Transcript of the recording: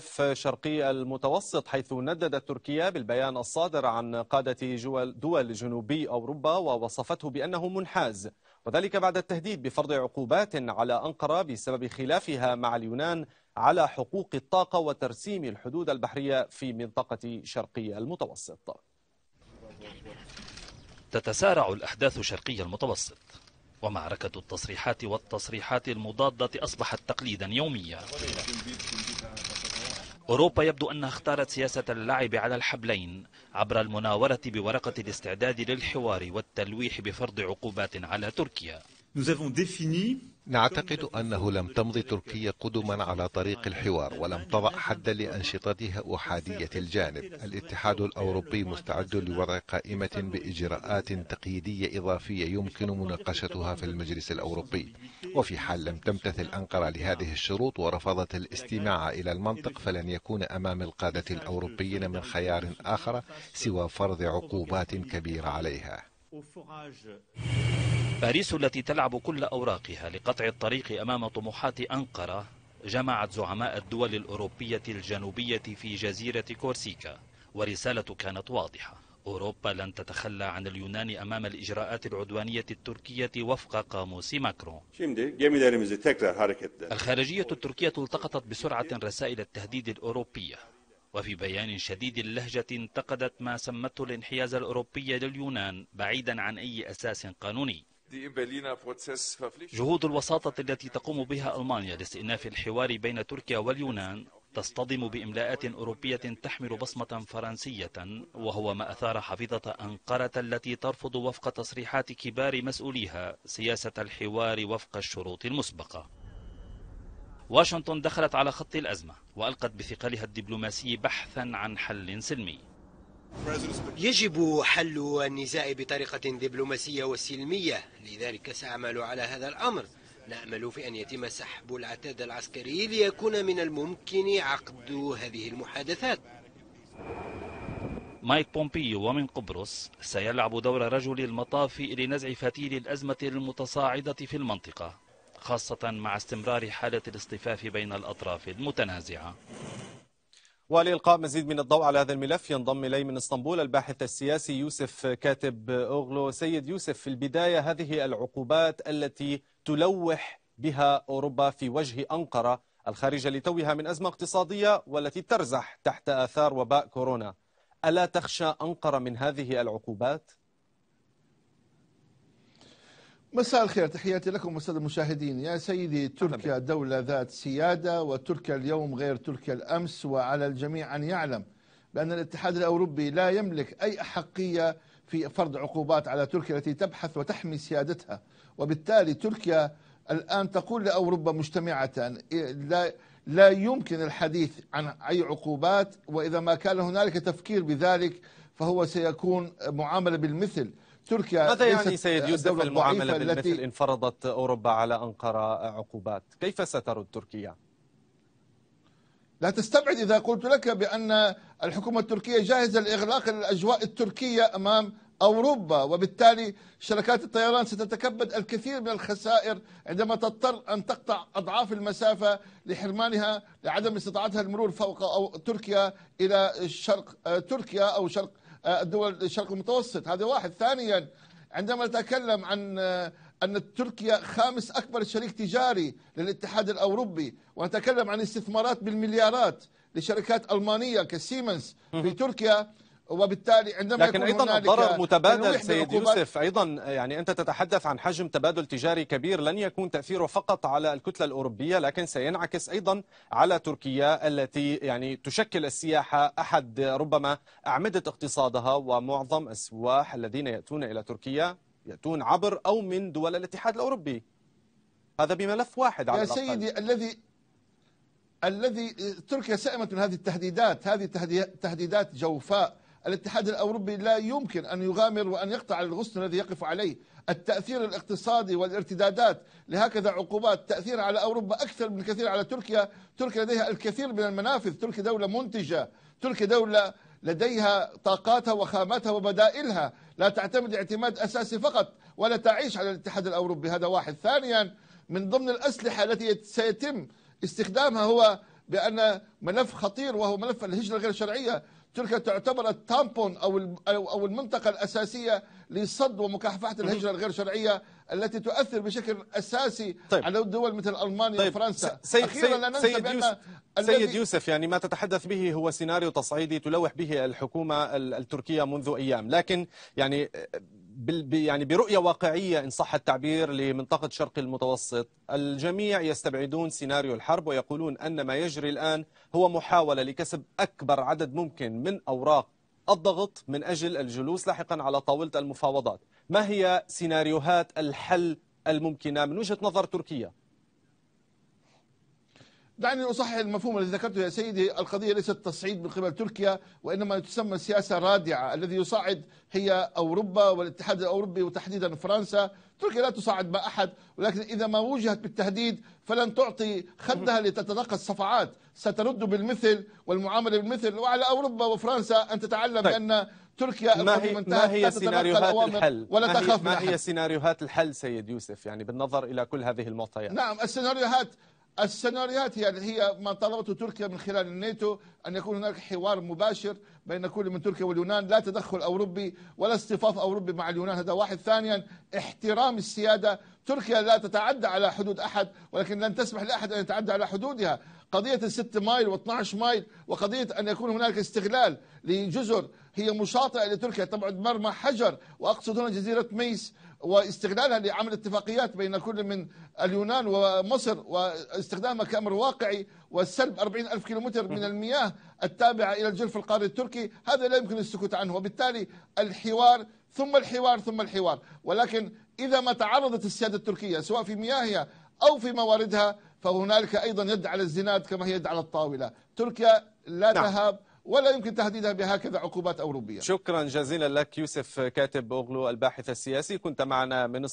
في شرقي المتوسط حيث نددت تركيا بالبيان الصادر عن قادة دول جنوبي أوروبا ووصفته بأنه منحاز وذلك بعد التهديد بفرض عقوبات على أنقرة بسبب خلافها مع اليونان على حقوق الطاقة وترسيم الحدود البحرية في منطقة شرقي المتوسط تتسارع الأحداث شرقي المتوسط ومعركة التصريحات والتصريحات المضادة أصبحت تقليدا يوميا أوروبا يبدو أنها اختارت سياسة اللعب على الحبلين عبر المناورة بورقة الاستعداد للحوار والتلويح بفرض عقوبات على تركيا Nous avons défini نعتقد أنه لم تمض تركيا قدما على طريق الحوار ولم تضع حدا لأنشطتها أحادية الجانب الاتحاد الأوروبي مستعد لوضع قائمة بإجراءات تقييدية إضافية يمكن مناقشتها في المجلس الأوروبي وفي حال لم تمتثل أنقرة لهذه الشروط ورفضت الاستماع إلى المنطق فلن يكون أمام القادة الأوروبيين من خيار آخر سوى فرض عقوبات كبيرة عليها باريس التي تلعب كل أوراقها لقطع الطريق أمام طموحات أنقرة جمعت زعماء الدول الأوروبية الجنوبية في جزيرة كورسيكا ورسالة كانت واضحة أوروبا لن تتخلى عن اليونان أمام الإجراءات العدوانية التركية وفق قاموس ماكرون الخارجية التركية التقطت بسرعة رسائل التهديد الأوروبية وفي بيان شديد اللهجة انتقدت ما سمته الانحياز الأوروبي لليونان بعيدا عن أي أساس قانوني جهود الوساطة التي تقوم بها ألمانيا لاستئناف الحوار بين تركيا واليونان تصطدم بإملاءات أوروبية تحمل بصمة فرنسية وهو ما أثار حفيظة أنقرة التي ترفض وفق تصريحات كبار مسؤوليها سياسة الحوار وفق الشروط المسبقة واشنطن دخلت على خط الأزمة وألقت بثقلها الدبلوماسي بحثا عن حل سلمي يجب حل النزاع بطريقة دبلوماسية وسلمية لذلك سأعمل على هذا الأمر نأمل في أن يتم سحب العتاد العسكري ليكون من الممكن عقد هذه المحادثات مايك بومبيو ومن قبرص سيلعب دور رجل المطاف لنزع فتيل الأزمة المتصاعدة في المنطقة خاصة مع استمرار حالة الاصطفاف بين الأطراف المتنازعة ولإلقاء مزيد من الضوء على هذا الملف ينضم إلي من اسطنبول الباحث السياسي يوسف كاتب أغلو سيد يوسف في البداية هذه العقوبات التي تلوح بها أوروبا في وجه أنقرة الخارجة لتوها من أزمة اقتصادية والتي ترزح تحت آثار وباء كورونا ألا تخشى أنقرة من هذه العقوبات؟ مساء الخير تحياتي لكم السادة المشاهدين يا سيدي تركيا دولة ذات سيادة وتركيا اليوم غير تركيا الأمس وعلى الجميع أن يعلم بأن الاتحاد الأوروبي لا يملك أي أحقية في فرض عقوبات على تركيا التي تبحث وتحمي سيادتها وبالتالي تركيا الآن تقول لأوروبا مجتمعة لا لا يمكن الحديث عن أي عقوبات وإذا ما كان هنالك تفكير بذلك فهو سيكون معاملة بالمثل تركيا ماذا يعني سيد يوسف المعاملة بالمثل إن فرضت أوروبا على أنقرة عقوبات كيف سترد تركيا؟ لا تستبعد إذا قلت لك بأن الحكومة التركية جاهزة لإغلاق الأجواء التركية أمام أوروبا وبالتالي شركات الطيران ستتكبد الكثير من الخسائر عندما تضطر أن تقطع أضعاف المسافة لحرمانها لعدم استطاعتها المرور فوق أو تركيا إلى شرق آه، تركيا أو شرق آه، دول الشرق المتوسط هذا واحد ثانيا عندما نتكلم عن آه، أن تركيا خامس أكبر شريك تجاري للاتحاد الأوروبي ونتكلم عن استثمارات بالمليارات لشركات ألمانية كسيمنز في تركيا وبالتالي عندما لكن ايضا الضرر متبادل سيد يوسف ايضا يعني انت تتحدث عن حجم تبادل تجاري كبير لن يكون تاثيره فقط على الكتله الاوروبيه لكن سينعكس ايضا على تركيا التي يعني تشكل السياحه احد ربما اعمده اقتصادها ومعظم السواح الذين ياتون الى تركيا ياتون عبر او من دول الاتحاد الاوروبي هذا بملف واحد على يا الأقل. سيدي الذي الذي تركيا سئمت من هذه التهديدات هذه تهديدات جوفاء الاتحاد الأوروبي لا يمكن أن يغامر وأن يقطع الغصن الذي يقف عليه التأثير الاقتصادي والارتدادات لهكذا عقوبات تأثير على أوروبا أكثر من كثير على تركيا تركيا لديها الكثير من المنافذ تركيا دولة منتجة تركيا دولة لديها طاقاتها وخاماتها وبدائلها لا تعتمد اعتماد أساسي فقط ولا تعيش على الاتحاد الأوروبي هذا واحد ثانيا من ضمن الأسلحة التي سيتم استخدامها هو بأن ملف خطير وهو ملف الهجرة غير الشرعية تلك تعتبر التامبون أو أو المنطقة الأساسية لصد ومكافحة الهجرة الغير شرعية التي تؤثر بشكل أساسي طيب. على دول مثل ألمانيا طيب. وفرنسا سيد, سيد, لا ننسى سيد, يوسف سيد يوسف يعني ما تتحدث به هو سيناريو تصعيدي تلوح به الحكومة التركية منذ أيام لكن يعني يعني برؤية واقعية إن صح التعبير لمنطقة شرق المتوسط الجميع يستبعدون سيناريو الحرب ويقولون أن ما يجري الآن هو محاولة لكسب أكبر عدد ممكن من أوراق الضغط من أجل الجلوس لاحقا على طاولة المفاوضات ما هي سيناريوهات الحل الممكنة من وجهة نظر تركيا دعني أصحح المفهوم الذي ذكرته يا سيدي القضية ليست تصعيد من قبل تركيا وإنما تسمى سياسة رادعة الذي يصعد هي أوروبا والاتحاد الأوروبي وتحديدا فرنسا تركيا لا تصعد مع أحد ولكن إذا ما وجهت بالتهديد فلن تعطي خدها لتتلقى الصفعات سترد بالمثل والمعاملة بالمثل وعلى أوروبا وفرنسا أن تتعلم طيب. بأن تركيا ما هي, ما هي سيناريوهات الحل ولا ما هي, ما هي سيناريوهات الحل سيد يوسف يعني بالنظر إلى كل هذه المعطيات نعم السيناريوهات السيناريوهات يعني هي ما طلبته تركيا من خلال الناتو أن يكون هناك حوار مباشر بين كل من تركيا واليونان لا تدخل أوروبي ولا اصطفاف أوروبي مع اليونان هذا واحد ثانيا احترام السيادة تركيا لا تتعدى على حدود أحد ولكن لن تسمح لأحد أن يتعدى على حدودها قضية الست مايل و12 مايل وقضية أن يكون هناك استغلال لجزر هي مشاطئة لتركيا تبعد مرمى حجر وأقصد هنا جزيرة ميس واستغلالها لعمل اتفاقيات بين كل من اليونان ومصر واستخدامها كأمر واقعي والسلب 40 ألف كيلومتر من المياه التابعة إلى الجلف القاري التركي هذا لا يمكن السكوت عنه وبالتالي الحوار ثم الحوار ثم الحوار ولكن إذا ما تعرضت السيادة التركية سواء في مياهها أو في مواردها فهنالك أيضا يد على الزناد كما هي يد على الطاولة تركيا لا نعم. تهاب ولا يمكن تهديدها بهكذا عقوبات أوروبية شكرا جزيلا لك يوسف كاتب أغلو الباحث السياسي كنت معنا من